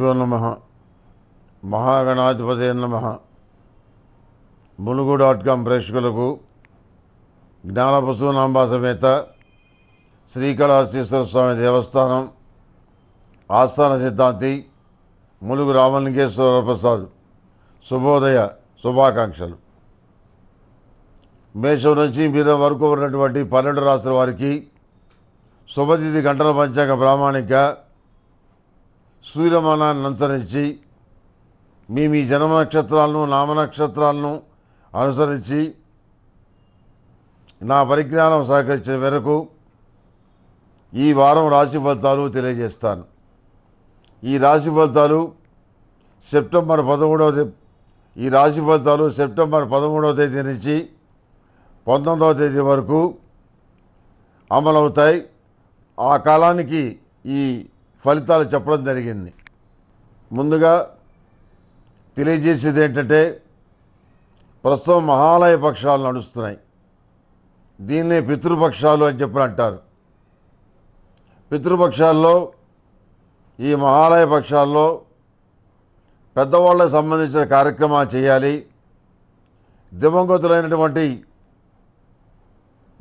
గురుభ్యో నమ మహాగణాధిపతి నమ మునుగు డాట్ కామ్ ప్రేక్షకులకు జ్ఞానపశునాంబ సమేత శ్రీకళాశీశ్వర స్వామి దేవస్థానం ఆస్థాన సిద్ధాంతి ములుగు రామలింగేశ్వర ప్రసాద్ శుభోదయ శుభాకాంక్షలు మేషం నుంచి మీరు వరకు ఉన్నటువంటి పన్నెండు రాష్ట్రాల వారికి శుభతిథి గంటల పంచాంగ ప్రామాణిక సూర్యమానాన్ని అనుసరించి మీ మీ జన్మ నక్షత్రాలను నామనక్షత్రాలను అనుసరించి నా పరిజ్ఞానం సహకరించిన మేరకు ఈ వారం రాశి ఫలితాలు తెలియజేస్తాను ఈ రాశి ఫలితాలు సెప్టెంబర్ పదమూడవ ఈ రాశి ఫలితాలు సెప్టెంబర్ పదమూడవ తేదీ నుంచి పంతొమ్మిదవ తేదీ వరకు అమలవుతాయి ఆ కాలానికి ఈ ఫలితాలు చెప్పడం జరిగింది ముందుగా తెలియజేసేది ఏంటంటే ప్రస్తుతం మహాలయ పక్షాలు నడుస్తున్నాయి దీన్నే పితృపక్షాలు అని చెప్పి అంటారు పితృపక్షాల్లో ఈ మహాలయ పక్షాల్లో పెద్దవాళ్ళకి సంబంధించిన కార్యక్రమాలు చేయాలి దివంగతులైనటువంటి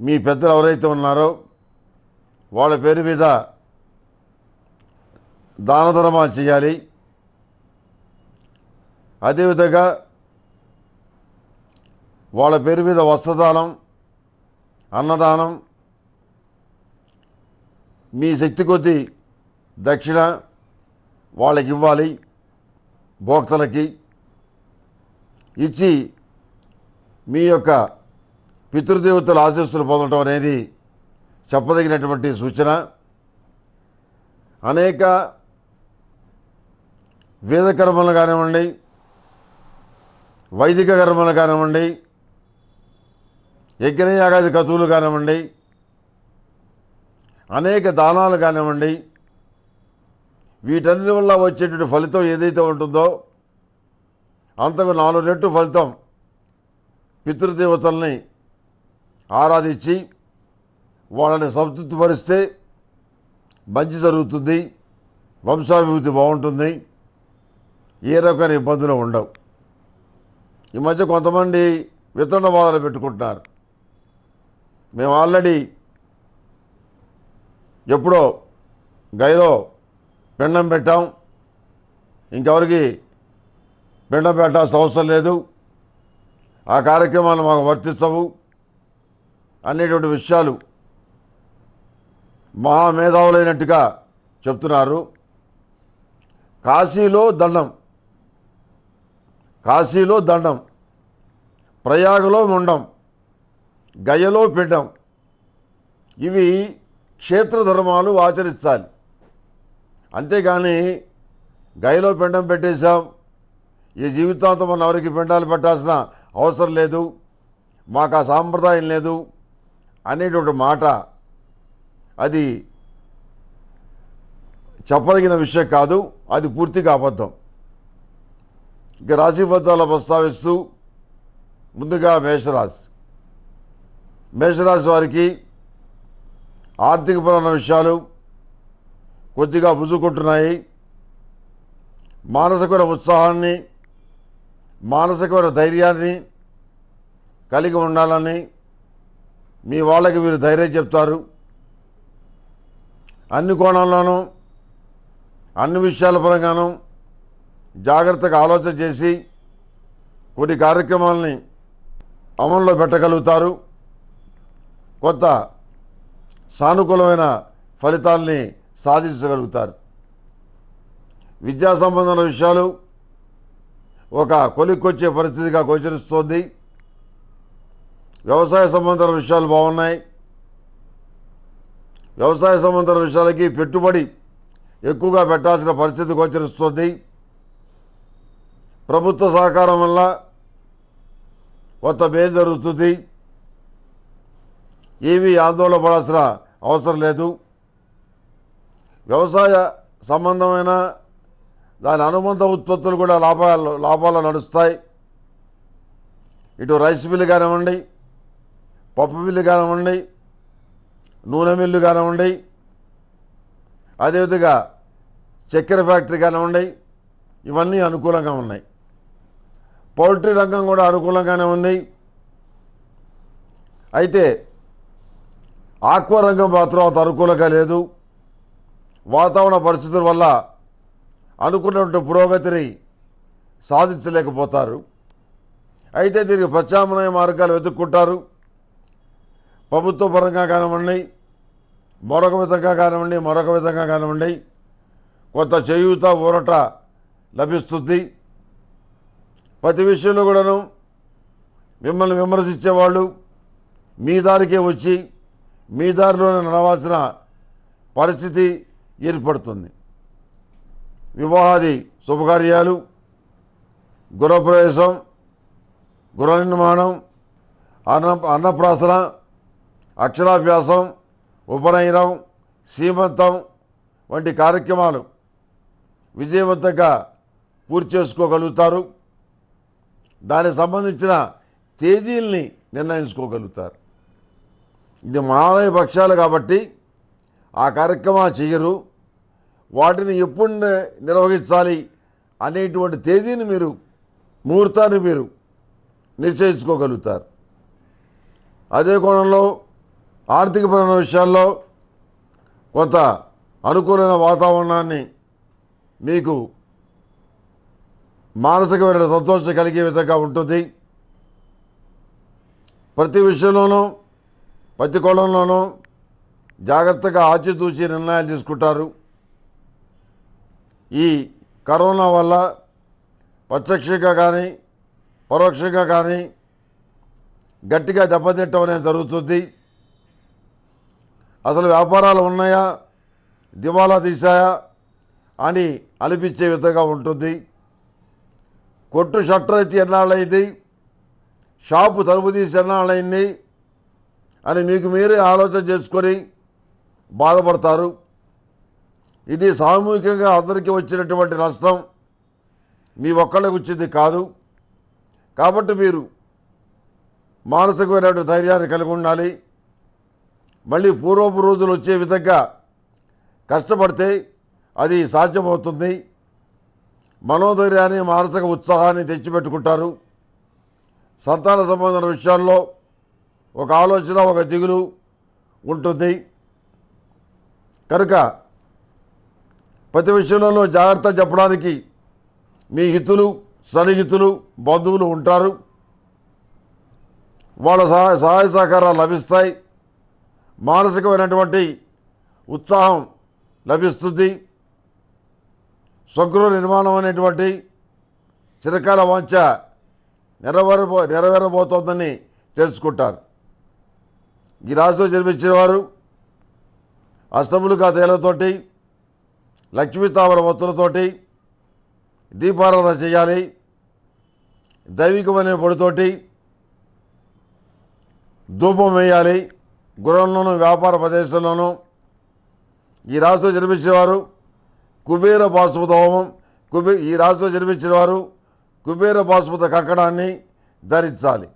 మీ పెద్దలు ఎవరైతే ఉన్నారో వాళ్ళ పేరు మీద దాన ధర్మాలు చేయాలి అదేవిధంగా వాళ్ళ పేరు మీద వస్త్రదానం అన్నదానం మీ శక్తి కొద్దీ దక్షిణ వాళ్ళకి ఇవ్వాలి భోక్తలకి ఇచ్చి మీ యొక్క పితృదేవతల ఆశీస్సులు పొందడం అనేది చెప్పదగినటువంటి సూచన అనేక వేద కర్మలు కానివ్వండి వైదిక కర్మలు కానివ్వండి యజ్ఞయాగాది కతువులు కానివ్వండి అనేక దానాలు కానివ్వండి వీటన్నిటి వల్ల వచ్చేటువంటి ఫలితం ఏదైతే ఉంటుందో అంతకు నాలుగు రెట్టు ఫలితం పితృదేవతల్ని ఆరాధించి వాళ్ళని సంతృప్తిపరిస్తే మంచి జరుగుతుంది వంశాభివృద్ధి బాగుంటుంది ఏ రకమైన ఇబ్బందులు ఉండవు ఈ మధ్య కొంతమంది విత్తన బాధలు పెట్టుకుంటున్నారు మేము ఆల్రెడీ ఎప్పుడో గైలో పిండం పెట్టాం ఇంకెవరికి పిండం పెట్టాల్సిన అవసరం లేదు ఆ కార్యక్రమాలు మాకు వర్తించవు అనేటువంటి విషయాలు మహామేధావులైనట్టుగా చెప్తున్నారు కాశీలో దండం కాశీలో దండం ప్రయాగలో ముండం గయలో పిండం ఇవి క్షేత్ర ధర్మాలు ఆచరించాలి అంతేగాని గయలో పిండం పెట్టేశాం ఈ జీవితాంతం మనం ఎవరికి పిండాలు పెట్టాల్సిన అవసరం లేదు మాకు ఆ సాంప్రదాయం లేదు అనేటువంటి మాట అది చెప్పదగిన విషయం కాదు అది పూర్తిగా అబద్ధం ఇక రాశి ఫలితాలు ప్రస్తావిస్తూ ముందుగా మేషరాశి మేషరాశి వారికి ఆర్థికపరమైన విషయాలు కొద్దిగా పుజుకుంటున్నాయి మానసికమైన ఉత్సాహాన్ని మానసికమైన ధైర్యాన్ని కలిగి ఉండాలని మీ వాళ్ళకి మీరు ధైర్యం చెప్తారు అన్ని కోణాల్లోనూ అన్ని విషయాల పరంగానూ జాగ్రత్తగా ఆలోచన చేసి కొన్ని కార్యక్రమాలని అమల్లో పెట్టగలుగుతారు కొత్త సానుకూలమైన ఫలితాల్ని సాధించగలుగుతారు విద్యా సంబంధమైన విషయాలు ఒక కొలిక్కొచ్చే పరిస్థితిగా గోచరిస్తోంది వ్యవసాయ సంబంధమైన విషయాలు బాగున్నాయి వ్యవసాయ సంబంధమైన విషయాలకి పెట్టుబడి ఎక్కువగా పెట్టాల్సిన పరిస్థితి గోచరిస్తుంది ప్రభుత్వ సహకారం వల్ల కొత్త మేలు జరుగుతుంది ఏమీ ఆందోళన అవసరం లేదు వ్యవసాయ సంబంధమైన దాని అనుబంధ ఉత్పత్తులు కూడా లాభాలు లాభాలు నడుస్తాయి ఇటు రైస్ మిల్లు కానివ్వండి పప్పు మిల్లు కానివ్వండి నూనె మిల్లు కానివ్వండి అదేవిధంగా చక్కెర ఫ్యాక్టరీ కానివ్వండి ఇవన్నీ అనుకూలంగా ఉన్నాయి పౌల్ట్రీ రంగం కూడా అనుకూలంగానే ఉంది అయితే ఆక్వా రంగం మాత్రం అంత అనుకూలంగా లేదు వాతావరణ పరిస్థితుల వల్ల అనుకున్నటువంటి పురోగతిని సాధించలేకపోతారు అయితే దీనికి ప్రత్యామ్నాయ మార్గాలు వెతుక్కుంటారు ప్రభుత్వ పరంగా కానివ్వండి మరొక విధంగా కానివ్వండి మరొక విధంగా కానివ్వండి కొంత చేయూత ఊరట లభిస్తుంది ప్రతి విషయంలో కూడాను మిమ్మల్ని విమర్శించేవాళ్ళు మీ దారికే వచ్చి మీ దారిలోనే నడవాల్సిన పరిస్థితి ఏర్పడుతుంది వివాహాది శుభకార్యాలు గృహప్రవేశం గృహ నిర్మాణం అన్న అన్నప్రాసన అక్షరాభ్యాసం ఉపనయనం సీమంతం వంటి కార్యక్రమాలు విజయవంతంగా పూర్తి చేసుకోగలుగుతారు దానికి సంబంధించిన తేదీల్ని నిర్ణయించుకోగలుగుతారు ఇది మానవ పక్షాలు కాబట్టి ఆ కార్యక్రమాలు చేయరు వాటిని ఎప్పుడు నిర్వహించాలి అనేటువంటి తేదీని మీరు ముహూర్తాన్ని మీరు నిశ్చయించుకోగలుగుతారు అదే కోణంలో ఆర్థికపరమైన విషయాల్లో కొంత అనుకూలమైన వాతావరణాన్ని మీకు మానసికమైన సంతోషం కలిగే విధంగా ఉంటుంది ప్రతి విషయంలోనూ ప్రతి కోణంలోనూ జాగ్రత్తగా ఆచితూచి నిర్ణయాలు తీసుకుంటారు ఈ కరోనా వల్ల ప్రత్యక్షంగా కానీ పరోక్షంగా కానీ గట్టిగా దెబ్బతిట్టం అనేది జరుగుతుంది అసలు వ్యాపారాలు ఉన్నాయా దివాలా తీసాయా అని అనిపించే విధంగా ఉంటుంది కొట్టు షట్టర్ అయితే ఎన్నాళ్ళైంది షాపు తలుపు తీసి ఎన్నాళ్ళైంది అని మీకు మీరే ఆలోచన చేసుకొని బాధపడతారు ఇది సామూహికంగా అందరికీ వచ్చినటువంటి నష్టం మీ ఒక్కళ్ళకి వచ్చింది కాదు కాబట్టి మీరు మానసికమైనటువంటి ధైర్యాన్ని కలిగి ఉండాలి మళ్ళీ పూర్వపు రోజులు వచ్చే విధంగా కష్టపడితే అది సాధ్యమవుతుంది మనోధైర్యాన్ని మానసిక ఉత్సాహాన్ని తెచ్చిపెట్టుకుంటారు సంతాన సంబంధమైన విషయాల్లో ఒక ఆలోచన ఒక దిగులు ఉంటుంది కనుక ప్రతి విషయంలో జాగ్రత్త చెప్పడానికి మీ హితులు సన్నిహితులు బంధువులు ఉంటారు వాళ్ళ సహాయ సహాయ సహకారాలు లభిస్తాయి మానసికమైనటువంటి ఉత్సాహం లభిస్తుంది స్వగృహ నిర్మాణం అనేటువంటి చిరకాల వాంఛ నెరవేరబో నెరవేరబోతోందని తెలుసుకుంటారు ఈ రాశిలో జన్మించిన వారు అష్టములుగా తేలతోటి లక్ష్మీతామర వత్తులతోటి దీపారాధన చేయాలి దైవికమైన పొడితోటి ధూపం వేయాలి గృహంలోనూ వ్యాపార ప్రదేశంలోనూ ఈ జన్మించిన వారు కుబేర బాసుపత హోమం కుబే ఈ రాష్ట్రంలో జన్మించిన వారు కుబేర బాసుపత కంకణాన్ని ధరించాలి